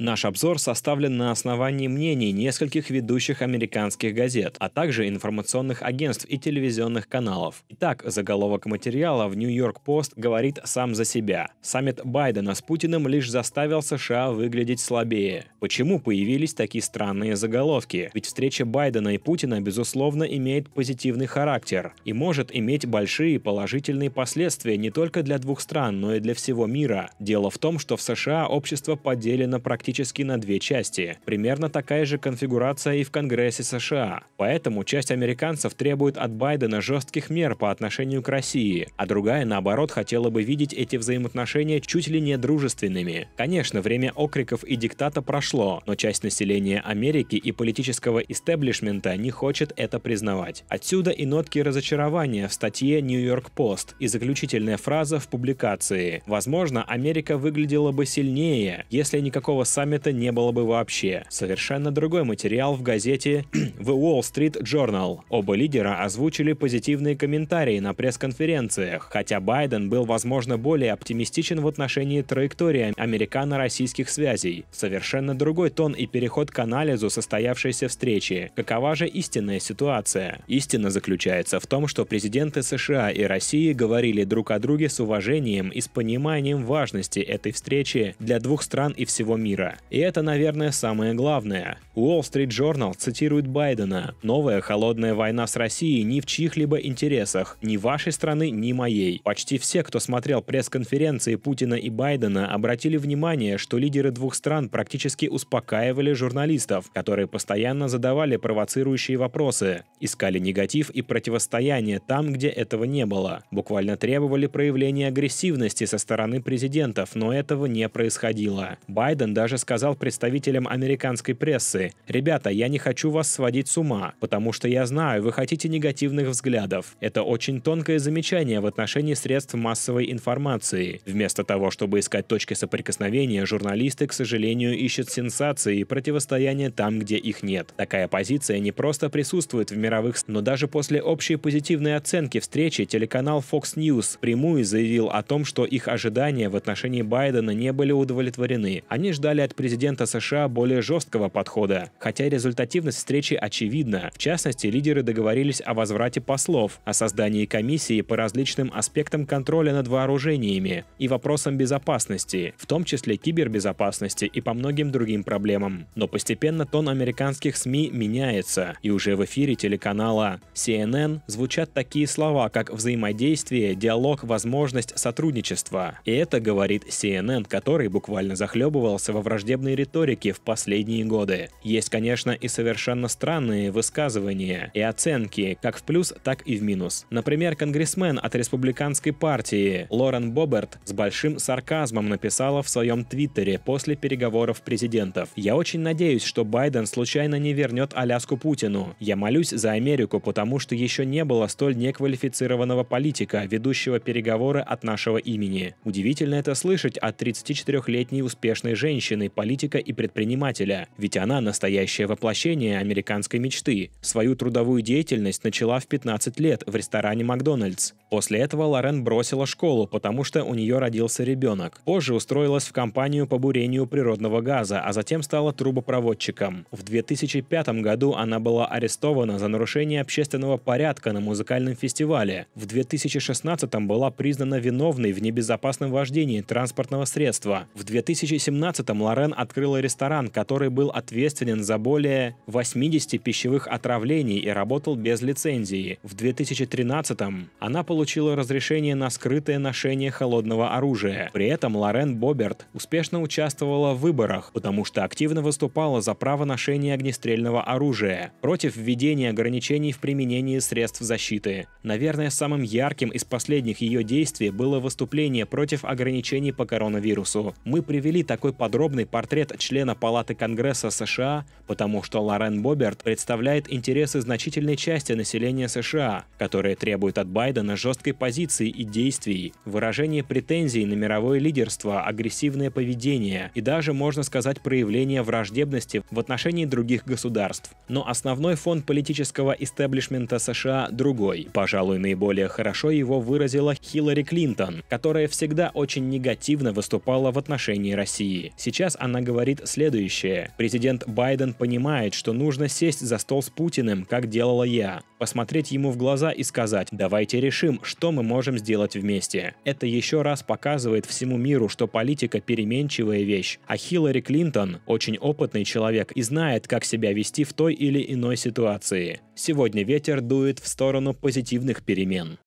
Наш обзор составлен на основании мнений нескольких ведущих американских газет, а также информационных агентств и телевизионных каналов. Итак, заголовок материала в Нью-Йорк Пост говорит сам за себя. Саммит Байдена с Путиным лишь заставил США выглядеть слабее. Почему появились такие странные заголовки? Ведь встреча Байдена и Путина, безусловно, имеет позитивный характер и может иметь большие положительные последствия не только для двух стран, но и для всего мира. Дело в том, что в США общество поделено практически практически на две части. Примерно такая же конфигурация и в Конгрессе США. Поэтому часть американцев требует от Байдена жестких мер по отношению к России, а другая, наоборот, хотела бы видеть эти взаимоотношения чуть ли не дружественными. Конечно, время окриков и диктата прошло, но часть населения Америки и политического истеблишмента не хочет это признавать. Отсюда и нотки разочарования в статье New York Post и заключительная фраза в публикации. Возможно, Америка выглядела бы сильнее, если никакого саммита не было бы вообще. Совершенно другой материал в газете The Wall Street Journal. Оба лидера озвучили позитивные комментарии на пресс-конференциях, хотя Байден был, возможно, более оптимистичен в отношении траектории американо-российских связей. Совершенно другой тон и переход к анализу состоявшейся встречи. Какова же истинная ситуация? Истина заключается в том, что президенты США и России говорили друг о друге с уважением и с пониманием важности этой встречи для двух стран и всего мира. И это, наверное, самое главное. Wall Street Journal цитирует Байдена. «Новая холодная война с Россией ни в чьих-либо интересах, ни вашей страны, ни моей. Почти все, кто смотрел пресс-конференции Путина и Байдена, обратили внимание, что лидеры двух стран практически успокаивали журналистов, которые постоянно задавали провоцирующие вопросы, искали негатив и противостояние там, где этого не было. Буквально требовали проявления агрессивности со стороны президентов, но этого не происходило. Байден даже даже сказал представителям американской прессы, «Ребята, я не хочу вас сводить с ума, потому что я знаю, вы хотите негативных взглядов. Это очень тонкое замечание в отношении средств массовой информации. Вместо того, чтобы искать точки соприкосновения, журналисты, к сожалению, ищут сенсации и противостояние там, где их нет. Такая позиция не просто присутствует в мировых, но даже после общей позитивной оценки встречи телеканал Fox News прямую заявил о том, что их ожидания в отношении Байдена не были удовлетворены. Они ждали требовали от президента США более жесткого подхода, хотя результативность встречи очевидна. В частности, лидеры договорились о возврате послов, о создании комиссии по различным аспектам контроля над вооружениями и вопросам безопасности, в том числе кибербезопасности и по многим другим проблемам. Но постепенно тон американских СМИ меняется, и уже в эфире телеканала CNN звучат такие слова, как взаимодействие, диалог, возможность сотрудничества. И это говорит CNN, который буквально захлебывался во враждебной риторики в последние годы. Есть, конечно, и совершенно странные высказывания и оценки, как в плюс, так и в минус. Например, конгрессмен от республиканской партии Лорен Боберт с большим сарказмом написала в своем твиттере после переговоров президентов. «Я очень надеюсь, что Байден случайно не вернет Аляску Путину. Я молюсь за Америку, потому что еще не было столь неквалифицированного политика, ведущего переговоры от нашего имени. Удивительно это слышать от 34-летней успешной женщины, отчаянной политика и предпринимателя, ведь она настоящее воплощение американской мечты. Свою трудовую деятельность начала в 15 лет в ресторане «Макдональдс». После этого Лорен бросила школу, потому что у нее родился ребенок. Позже устроилась в компанию по бурению природного газа, а затем стала трубопроводчиком. В 2005 году она была арестована за нарушение общественного порядка на музыкальном фестивале. В 2016 была признана виновной в небезопасном вождении транспортного средства. В 2017 Лорен открыла ресторан, который был ответственен за более 80 пищевых отравлений и работал без лицензии. В 2013 она получила получила разрешение на скрытое ношение холодного оружия. При этом Лорен Боберт успешно участвовала в выборах, потому что активно выступала за право ношения огнестрельного оружия, против введения ограничений в применении средств защиты. Наверное, самым ярким из последних ее действий было выступление против ограничений по коронавирусу. Мы привели такой подробный портрет члена Палаты Конгресса США, потому что Лорен Боберт представляет интересы значительной части населения США, которые требуют от Байдена жестких жесткой позиции и действий, выражение претензий на мировое лидерство, агрессивное поведение и даже, можно сказать, проявление враждебности в отношении других государств. Но основной фон политического истеблишмента США другой. Пожалуй, наиболее хорошо его выразила Хиллари Клинтон, которая всегда очень негативно выступала в отношении России. Сейчас она говорит следующее. Президент Байден понимает, что нужно сесть за стол с Путиным, как делала я посмотреть ему в глаза и сказать «давайте решим, что мы можем сделать вместе». Это еще раз показывает всему миру, что политика – переменчивая вещь, а Хиллари Клинтон – очень опытный человек и знает, как себя вести в той или иной ситуации. Сегодня ветер дует в сторону позитивных перемен.